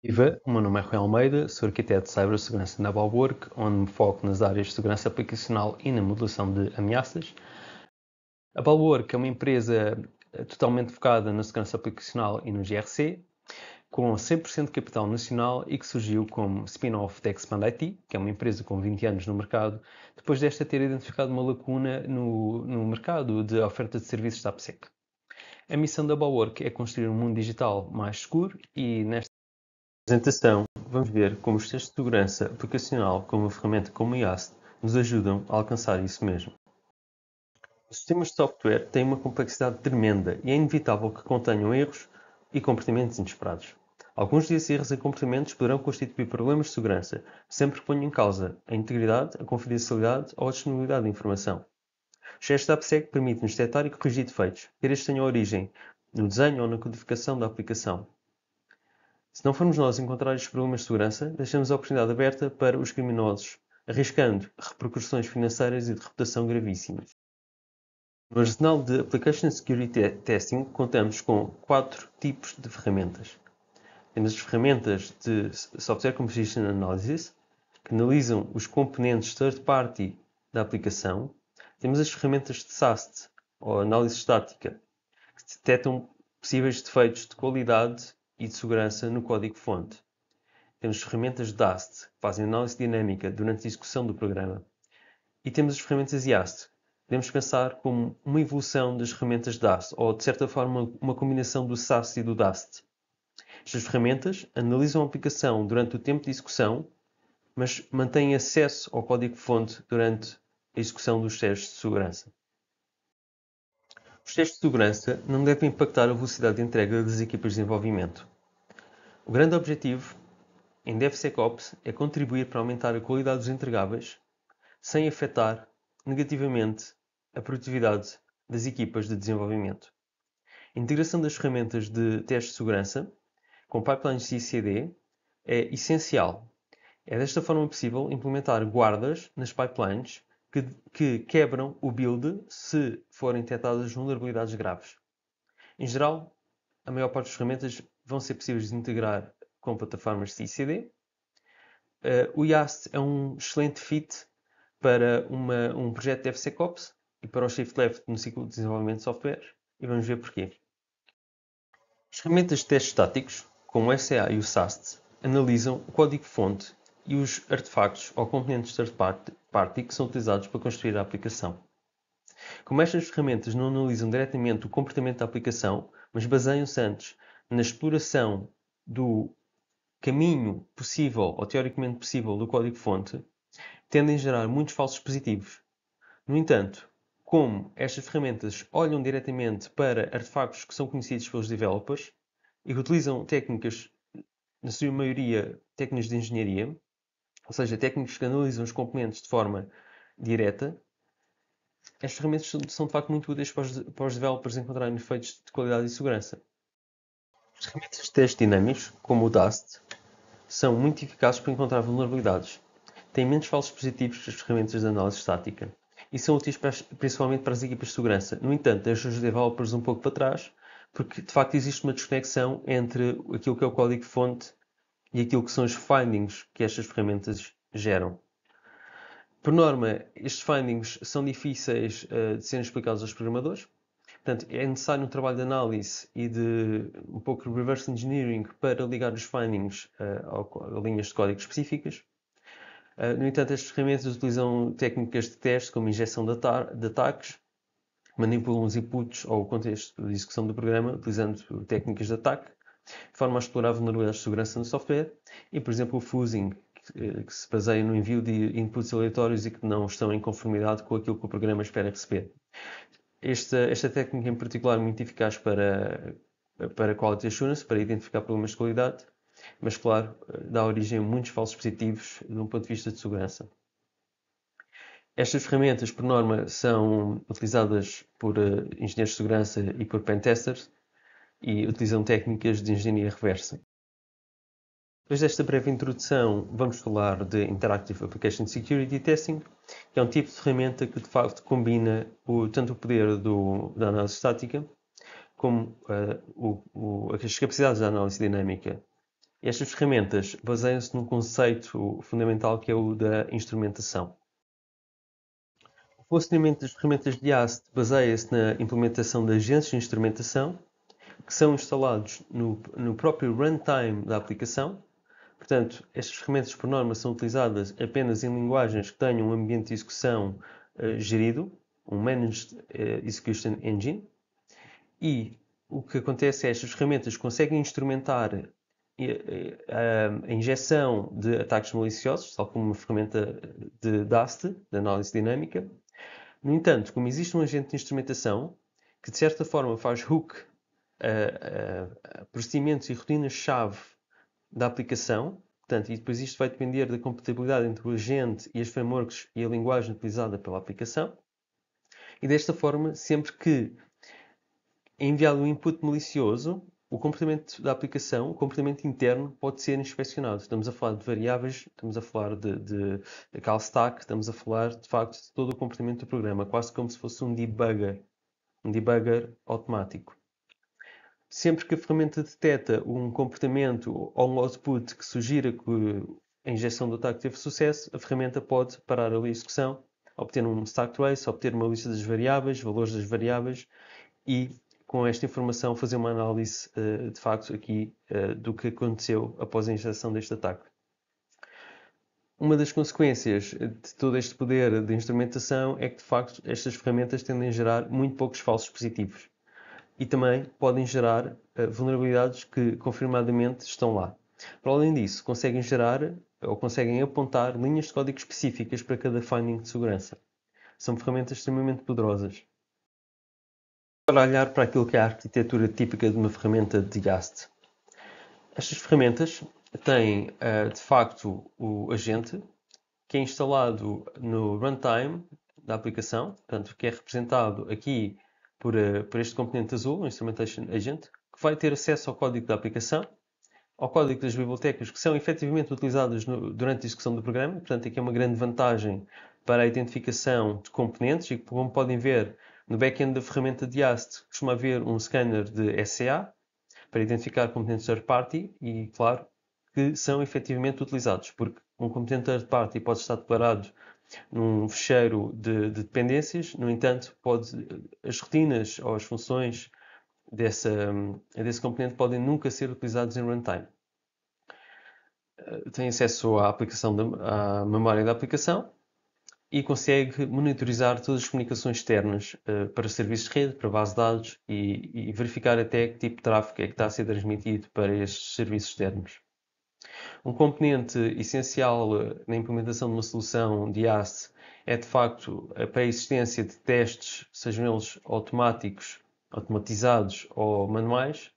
Viva, o meu nome é Rui Almeida, sou arquiteto de cibersegurança na Balwork, onde me foco nas áreas de segurança aplicacional e na modelação de ameaças. A Balwork é uma empresa eh, totalmente focada na segurança aplicacional e no GRC, com 100% de capital nacional e que surgiu como spin-off da Expand IT, que é uma empresa com 20 anos no mercado, depois desta ter identificado uma lacuna no, no mercado de oferta de serviços da AppSec. A missão da Balwork é construir um mundo digital mais seguro e, nesta apresentação, vamos ver como os testes de segurança aplicacional com uma ferramenta como o IAST nos ajudam a alcançar isso mesmo. Os sistemas de software têm uma complexidade tremenda e é inevitável que contenham erros e comportamentos inesperados. Alguns desses erros e comportamentos poderão constituir problemas de segurança, sempre que ponham em causa a integridade, a confidencialidade ou a disponibilidade de informação. O gesto da AppSec permite-nos detectar e corrigir defeitos, quer estes tenham origem no desenho ou na codificação da aplicação, se não formos nós encontrar estes problemas de segurança, deixamos a oportunidade aberta para os criminosos, arriscando repercussões financeiras e de reputação gravíssimas. No arsenal de Application Security Testing contamos com quatro tipos de ferramentas. Temos as ferramentas de Software Composition Analysis, que analisam os componentes third-party da aplicação. Temos as ferramentas de SAST, ou análise estática, que detectam possíveis defeitos de qualidade e de segurança no código-fonte. Temos ferramentas DAST, que fazem análise dinâmica durante a execução do programa. E temos as ferramentas IAST, podemos pensar como uma evolução das ferramentas DAST, ou de certa forma uma combinação do SAS e do DAST. Estas ferramentas analisam a aplicação durante o tempo de execução, mas mantêm acesso ao código-fonte durante a execução dos testes de segurança. Os testes de segurança não devem impactar a velocidade de entrega das equipas de desenvolvimento. O grande objetivo em DevSecOps é contribuir para aumentar a qualidade dos entregáveis sem afetar negativamente a produtividade das equipas de desenvolvimento. A integração das ferramentas de teste de segurança com pipelines CICD é essencial. É desta forma possível implementar guardas nas pipelines que, que quebram o build se forem detectadas vulnerabilidades graves. Em geral, a maior parte das ferramentas vão ser possíveis de integrar com plataformas CICD. Uh, eh, o IAST é um excelente fit para uma, um projeto de FCCOPS e para o Shift Left no ciclo de desenvolvimento de software e vamos ver porquê. As ferramentas de testes estáticos, como o SCA e o SAST, analisam o código-fonte e os artefactos ou componentes de third party que são utilizados para construir a aplicação. Como estas ferramentas não analisam diretamente o comportamento da aplicação, mas baseiam-se antes na exploração do caminho possível ou teoricamente possível do código-fonte, tendem a gerar muitos falsos positivos. No entanto, como estas ferramentas olham diretamente para artefactos que são conhecidos pelos developers e que utilizam técnicas, na sua maioria técnicas de engenharia, ou seja, técnicos que analisam os componentes de forma direta, estas ferramentas são de facto muito úteis para os, developers encontrarem efeitos de qualidade e segurança. As ferramentas de teste dinâmicos, como o Dust, são muito eficazes para encontrar vulnerabilidades, têm menos falsos positivos que as ferramentas de análise estática e são úteis para, principalmente para as equipas de segurança. No entanto, deixam os developers um pouco para trás, porque de facto existe uma desconexão entre aquilo que é o código-fonte e aquilo que são os findings que estas ferramentas geram. Por norma, estes findings são difíceis uh, de serem explicados aos programadores, portanto, é necessário um trabalho de análise e de um pouco de reverse engineering para ligar os findings uh, eh, a, linhas de código específicas. Uh, no entanto, estas ferramentas utilizam técnicas de teste, como injeção de, de ataques, manipulam os inputs ou o contexto de execução do programa, utilizando técnicas de ataque, de forma a explorar vulnerabilidades de segurança no software e, por exemplo, o fuzzing eh, que, se baseia no envio de inputs aleatórios e que não estão em conformidade com aquilo que o programa espera receber. Esta, esta técnica em particular é muito eficaz para, para quality assurance, para identificar problemas de qualidade, mas claro, eh, dá origem a muitos falsos positivos de um ponto de vista de segurança. Estas ferramentas, por norma, são utilizadas por eh, engenheiros de segurança e por pentesters e utilizam técnicas de engenharia reversa. Depois desta breve introdução, vamos falar de Interactive Application Security Testing, que é um tipo de ferramenta que de facto combina o, tanto o poder do, da análise estática como uh, o, o, as capacidades da análise dinâmica. Estas ferramentas baseiam-se num conceito fundamental que é o da instrumentação. O funcionamento das ferramentas de AST baseia-se na implementação de agentes de instrumentação que são instalados no, no próprio runtime da aplicação. Portanto, estas ferramentas por norma são utilizadas apenas em linguagens que tenham um ambiente de execução uh, gerido, um Managed uh, Execution Engine, e o que acontece é que estas ferramentas conseguem instrumentar eh, a injeção de ataques maliciosos, tal como uma ferramenta de DAST, de análise dinâmica. No entanto, como existe um agente de instrumentação, que de certa forma faz hook procedimentos e rotinas-chave da aplicação. Portanto, e depois isto vai depender da compatibilidade entre o agente e as frameworks e a linguagem utilizada pela aplicação. E desta forma, sempre que é enviado um input malicioso, o comportamento da aplicação, o comportamento interno, pode ser inspecionado. Estamos a falar de variáveis, estamos a falar de, de, de call stack, estamos a falar de facto de todo o comportamento do programa, quase como se fosse um debugger, um debugger automático sempre que a ferramenta detecta um comportamento ou um output que sugira que a injeção do ataque teve sucesso, a ferramenta pode parar a execução, obter um stack trace, obter uma lista das variáveis, valores das variáveis e com esta informação fazer uma análise eh, de facto aqui eh, do que aconteceu após a injeção deste ataque. Uma das consequências de todo este poder de instrumentação é que de facto estas ferramentas tendem a gerar muito poucos falsos positivos e também podem gerar eh, vulnerabilidades que confirmadamente estão lá. Para além disso, conseguem gerar ou conseguem apontar linhas de código específicas para cada finding de segurança. São ferramentas extremamente poderosas. Para olhar para aquilo que é a arquitetura típica de uma ferramenta de Gast. Estas ferramentas têm, eh, de facto, o agente, que é instalado no runtime da aplicação, portanto, que é representado aqui por, eh, por este componente azul, o Instrumentation Agent, que vai ter acesso ao código da aplicação, ao código das bibliotecas que são efetivamente utilizadas no, durante a execução do programa. Portanto, aqui é uma grande vantagem para a identificação de componentes e, como podem ver, no backend da ferramenta de AST costuma haver um scanner de SCA para identificar componentes third party e, claro, que são efetivamente utilizados, porque um componente third party pode estar declarado num fecheiro de, de dependências. No entanto, pode, as rotinas ou as funções dessa, desse componente podem nunca ser utilizadas em runtime. Eh, tem acesso à, aplicação à memória da aplicação e consegue monitorizar todas as comunicações externas uh, para serviços de rede, para base de dados e, e verificar até que tipo de tráfego é que está a ser transmitido para estes serviços externos. Um componente essencial eh, na implementação de uma solução de AST é, de facto, a pré-existência de testes, sejam eles automáticos, automatizados ou manuais,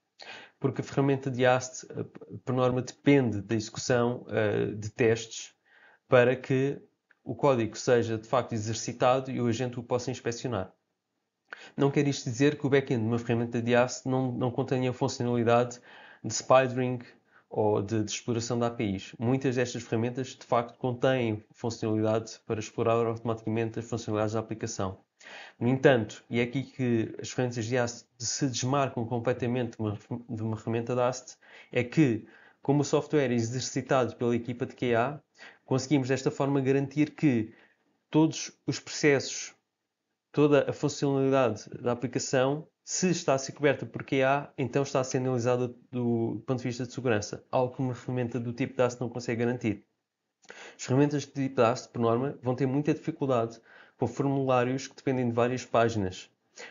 porque a ferramenta de AST, eh, por norma, depende da execução uh, de testes para que o código seja de facto exercitado e o agente o possa inspecionar. Não quer isto dizer que o backend de uma ferramenta de AST não, não contenha a funcionalidade de spidering, ou de, de, exploração de APIs. Muitas destas ferramentas, de facto, contêm funcionalidade para explorar automaticamente as funcionalidades da aplicação. No entanto, e é aqui que as ferramentas de AST se desmarcam completamente de uma, de uma ferramenta de AST, é que, como o software é exercitado pela equipa de QA, conseguimos desta forma garantir que todos os processos toda a funcionalidade da aplicação, se está a ser coberta por QA, então está a ser analisada do ponto de vista de segurança, algo que uma ferramenta do tipo DAST não consegue garantir. As ferramentas do tipo DAST, por norma, vão ter muita dificuldade com formulários que dependem de várias páginas,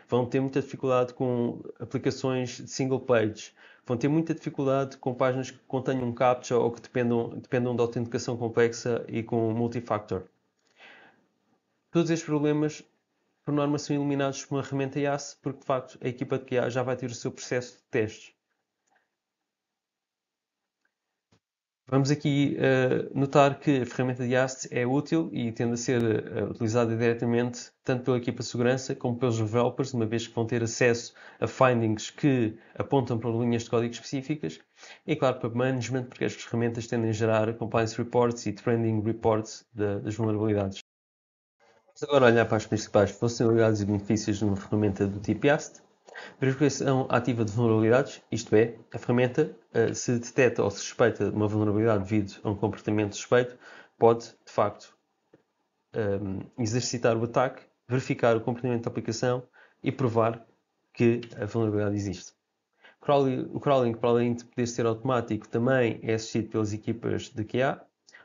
vão ter muita dificuldade com aplicações de single page, vão ter muita dificuldade com páginas que contenham um captcha ou que dependam, dependam de autenticação complexa e com multifactor. Todos estes problemas por norma são eliminados por uma ferramenta IAS, porque de facto a equipa de QA já vai ter o seu processo de testes. Vamos aqui uh, notar que a ferramenta de AST é útil e tende a ser uh, utilizada diretamente tanto pela equipa de segurança como pelos developers, uma vez que vão ter acesso a findings que apontam para linhas de código específicas, e claro para management, porque as ferramentas tendem a gerar compliance reports e trending reports de, das vulnerabilidades. Vamos agora olhar para as principais funcionalidades e benefícios de uma ferramenta do tipo IAST. Verificação ativa de vulnerabilidades, isto é, a ferramenta, eh, se detecta ou se suspeita uma vulnerabilidade devido a um comportamento suspeito, pode, de facto, ehm, exercitar o ataque, verificar o comportamento da aplicação e provar que a vulnerabilidade existe. O crawling, para além de poder ser automático, também é assistido pelas equipas de QA,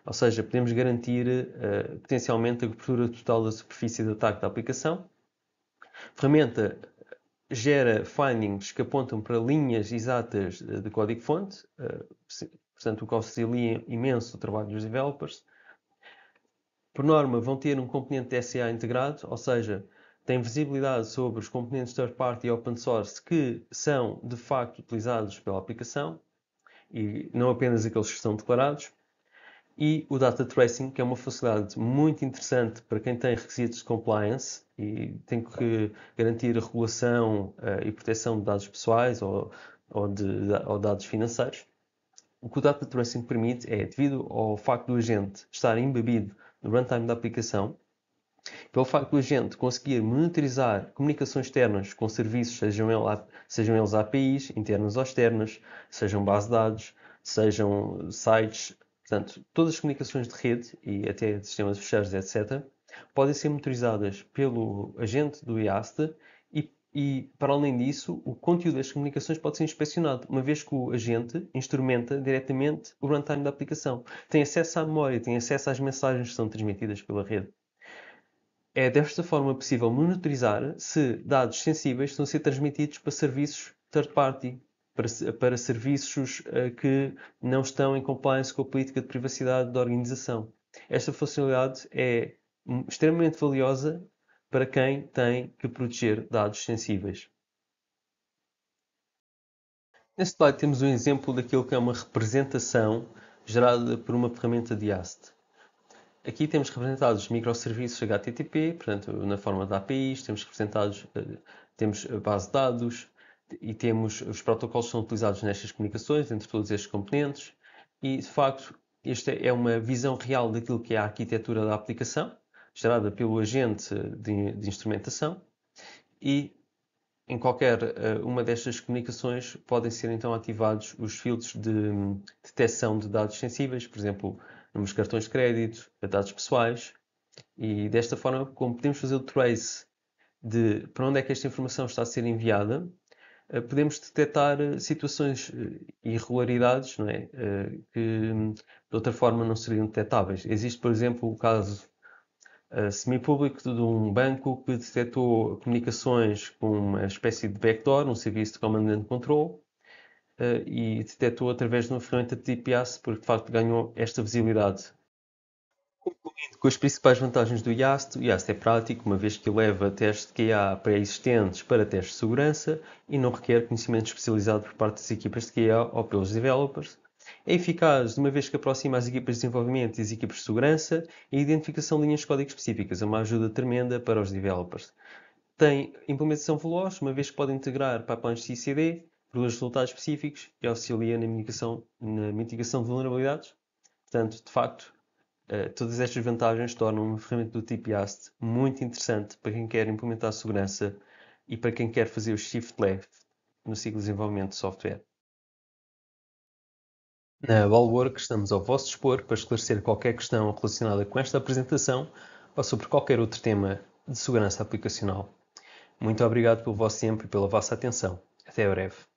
ou seja, podemos garantir uh, potencialmente a cobertura total da superfície de ataque da aplicação. A ferramenta gera findings que apontam para linhas exatas de código-fonte, uh, portanto, o que auxilia imenso o trabalho dos developers. Por norma, vão ter um componente SA integrado, ou seja, têm visibilidade sobre os componentes third-party e open source que são de facto utilizados pela aplicação e não apenas aqueles que estão declarados e o Data Tracing, que é uma facilidade muito interessante para quem tem requisitos de compliance e tem que garantir a regulação uh, e proteção de dados pessoais ou, ou, de, ou dados financeiros. O que o Data Tracing permite é, devido ao facto do agente estar embebido no runtime da aplicação, pelo facto do agente conseguir monitorizar comunicações externas com serviços, sejam, sejam eles APIs, internas ou externas sejam bases de dados, sejam sites Portanto, todas as comunicações de rede e até sistemas fechados, etc., podem ser motorizadas pelo agente do IAST e, e, para além disso, o conteúdo das comunicações pode ser inspecionado, uma vez que o agente instrumenta diretamente o runtime da aplicação. Tem acesso à memória, tem acesso às mensagens que são transmitidas pela rede. É desta forma possível monitorizar se dados sensíveis estão a ser transmitidos para serviços third party, para, para serviços eh, que não estão em compliance com a política de privacidade da organização. Esta funcionalidade é extremamente valiosa para quem tem que proteger dados sensíveis. Neste slide temos um exemplo daquilo que é uma representação gerada por uma ferramenta de AST. Aqui temos representados microserviços HTTP, portanto, na forma de APIs, temos representados, eh, temos base de dados, e temos os protocolos que são utilizados nestas comunicações entre todos estes componentes e, de facto, esta é uma visão real daquilo que é a arquitetura da aplicação, gerada pelo agente de, de instrumentação e em qualquer uh, uma destas comunicações podem ser então ativados os filtros de um, detecção de dados sensíveis, por exemplo, nos cartões de crédito, dados pessoais, e desta forma, como podemos fazer o trace de para onde é que esta informação está a ser enviada, eh, podemos detectar eh, situações eh, irregularidades não é? que hum, de outra forma não seriam detectáveis. Existe, por exemplo, o caso semipúblico de um banco que detectou comunicações com uma espécie de backdoor, um serviço de command and control, e detectou através de uma ferramenta de DPS, porque de facto ganhou esta visibilidade Concluindo com as principais vantagens do IAST, o IAST é prático, uma vez que leva testes de QA pré-existentes para testes de segurança e não requer conhecimento especializado por parte das equipas de QA ou pelos developers. É eficaz, uma vez que aproxima as equipas de desenvolvimento e as equipas de segurança e a identificação de linhas de código específicas, é uma ajuda tremenda para os developers. Tem implementação veloz, uma vez que pode integrar pipelines de CICD, produz resultados específicos e auxilia na mitigação, na mitigação de vulnerabilidades. Portanto, de facto, eh, todas estas vantagens tornam uma ferramenta do tipo Yast muito interessante para quem quer implementar segurança e para quem quer fazer o shift left no ciclo de desenvolvimento de software. Na Wallwork estamos ao vosso dispor para esclarecer qualquer questão relacionada com esta apresentação ou sobre qualquer outro tema de segurança aplicacional. Muito obrigado pelo vosso tempo e pela vossa atenção. Até breve.